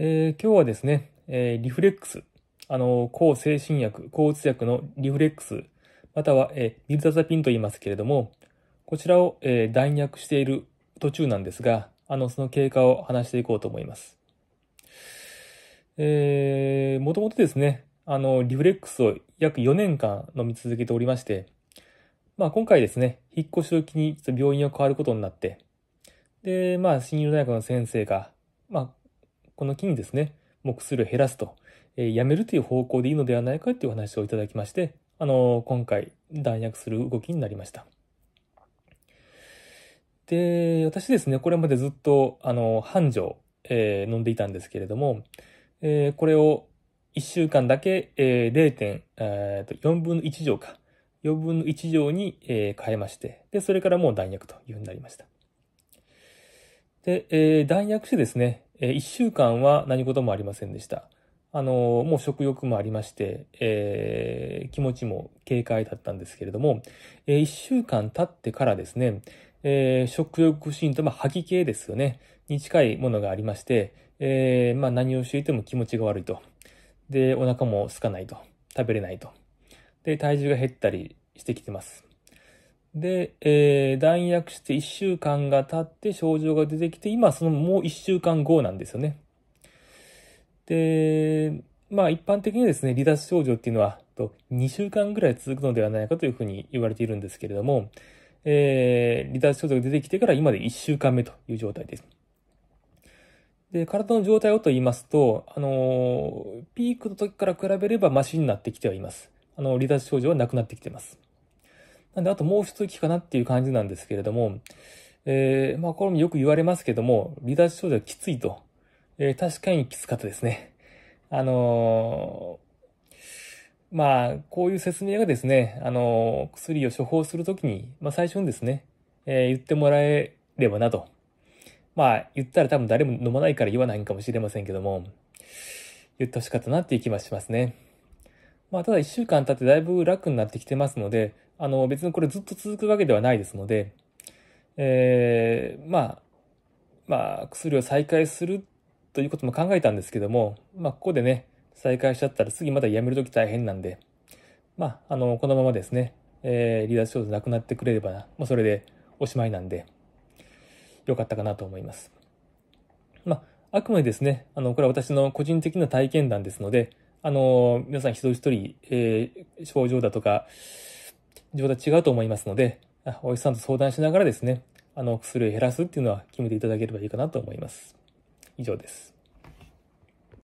えー、今日はですね、えー、リフレックス、あの、抗精神薬、抗うつ薬のリフレックス、または、えー、ビルダザピンと言いますけれども、こちらを、えー、弾薬している途中なんですが、あの、その経過を話していこうと思います。えー、もともとですね、あの、リフレックスを約4年間飲み続けておりまして、まあ今回ですね、引っ越しを機に病院を変わることになって、で、まあ、新入大学の先生が、まあ、この機にですね、目数を減らすと、えー、やめるという方向でいいのではないかというお話をいただきまして、あのー、今回、弾薬する動きになりました。で、私ですね、これまでずっと、あのー、半錠、えー、飲んでいたんですけれども、えー、これを1週間だけ、えー、0.4、えー、分の1錠か、4分の1錠に、えー、変えまして、で、それからもう弾薬というふうになりました。で、えー、弾薬してですね、えー、1週間は何事もありませんでした。あのー、もう食欲もありまして、えー、気持ちも軽快だったんですけれども、えー、1週間経ってからですね、えー、食欲不振と、まあ、吐き気ですよね、に近いものがありまして、えー、まあ、何をしていても気持ちが悪いと。で、お腹も空かないと。食べれないと。で、体重が減ったりしてきてます。で、えー、弾薬して1週間が経って症状が出てきて、今そのもう1週間後なんですよね。で、まあ一般的にですね、離脱症状っていうのは、2週間ぐらい続くのではないかというふうに言われているんですけれども、えー、離脱症状が出てきてから今で1週間目という状態です。で、体の状態をと言いますと、あのー、ピークの時から比べればマシになってきてはいます。あの、離脱症状はなくなってきています。なんで、あともう一息かなっていう感じなんですけれども、えー、まあ、これもよく言われますけども、離脱症状はきついと。えー、確かにきつかったですね。あのー、まあ、こういう説明がですね、あのー、薬を処方するときに、まあ、最初にですね、えー、言ってもらえればなと。まあ、言ったら多分誰も飲まないから言わないんかもしれませんけども、言ってほしかったなっていう気はしますね。まあ、ただ一週間経ってだいぶ楽になってきてますので、あの、別にこれずっと続くわけではないですので、えー、まあ、まあ、薬を再開するということも考えたんですけども、まあ、ここでね、再開しちゃったら次また辞めるとき大変なんで、まあ、あの、このままですね、えー、離脱症状なくなってくれれば、まあ、それでおしまいなんで、よかったかなと思います。まあ、あくまでですね、あの、これは私の個人的な体験談ですので、あの、皆さん一人一人、えー、症状だとか、状態違うと思いますので、お医者さんと相談しながらですね、あの、薬を減らすっていうのは決めていただければいいかなと思います。以上です。